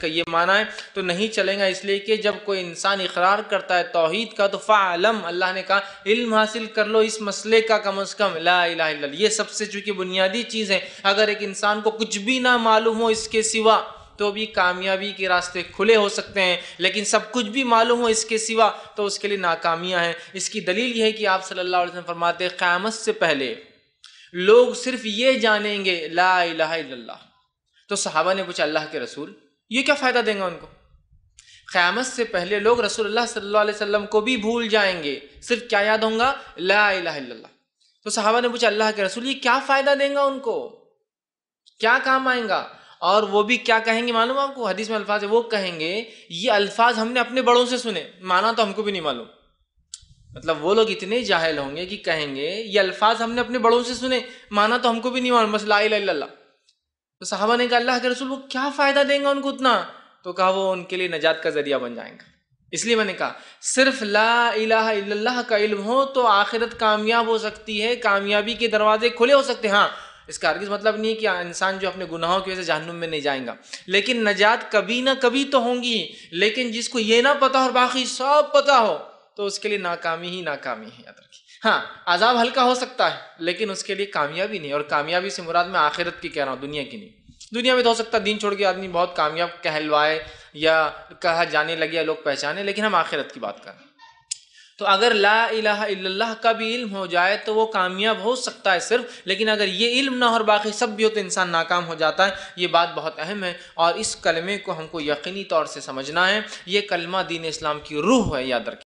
का ये माना है तो नहीं चलेगा इसलिए कि जब कोई इंसान इकरार करता है तोहहीद का तो फ़ालम अल्लाह ने कहा इल्म हासिल कर लो इस मसले का कम अज़ कम ला ये सबसे चूँकि बुनियादी चीज़ है अगर एक इंसान को कुछ भी ना मालूम हो इसके सिवा तो भी कामयाबी के रास्ते खुले हो सकते हैं लेकिन सब कुछ भी मालूम हो इसके सिवा तो उसके लिए नाकामियां हैं इसकी दलील यह है कि आप सल्लल्लाहु अलैहि वसल्लम फरमाते हैं क़्यामत से पहले लोग सिर्फ ये जानेंगे ला इलाहा इल्लल्लाह तो सहाबा ने पूछा अल्लाह के रसूल ये क्या फ़ायदा देंगे उनको क़्यामत से पहले लोग रसूलुल्लाह सल्लल्लाहु अलैहि वसल्लम को भी भूल जाएंगे सिर्फ क्या याद होगा ला इलाहा इल्लल्लाह तो सहाबा ने पूछा अल्लाह के रसूल ये क्या फ़ायदा देंगे उनको क्या काम आएगा और वो भी क्या कहेंगे मालूम आपको हदीस में अल्फाज है वो कहेंगे ये अल्फाज हमने अपने बड़ों से सुने माना तो हमको भी नहीं मालूम मतलब वो लोग इतने जाहिल होंगे कि कहेंगे ये अल्फाज हमने अपने बड़ों से सुने माना तो हमको भी नहीं मालूम बस ला इला तो साहबा ने कहा अल्लाह के रसूल वो क्या फ़ायदा देंगे उनको उतना तो कहा वो उनके लिए नजात का ज़रिया बन जाएंगे इसलिए मैंने कहा सिर्फ ला इलाहा इल्लल्लाह का इल्म हो तो आखिरत कामयाब हो सकती है कामयाबी के दरवाजे खुले हो सकते हैं हाँ इसका हरगिज़ मतलब नहीं है कि इंसान जो अपने गुनाहों की वजह से जहनुम में नहीं जाएगा लेकिन नजात कभी ना कभी तो होंगी लेकिन जिसको ये ना पता और बाकी सब पता हो तो उसके लिए नाकामी ही नाकामी है याद रखिए हाँ अजाब हल्का हो सकता है लेकिन उसके लिए कामयाबी नहीं और कामयाबी से मुराद मैं आखिरत की कह रहा हूँ दुनिया की नहीं दुनिया में तो हो सकता दिन छोड़ के आदमी बहुत कामयाब कहलवाए या कहा जाने लगे या लोग पहचाने लेकिन हम आखिरत की बात करें तो अगर ला इला का भी इल्म हो जाए तो वो कामयाब हो सकता है सिर्फ लेकिन अगर ये इल्म ना हो और बाकी सब भी हो तो इंसान नाकाम हो जाता है ये बात बहुत अहम है और इस कलमे को हमको यकीनी तौर से समझना है ये कलमा दीन इस्लाम की रूह है याद रखें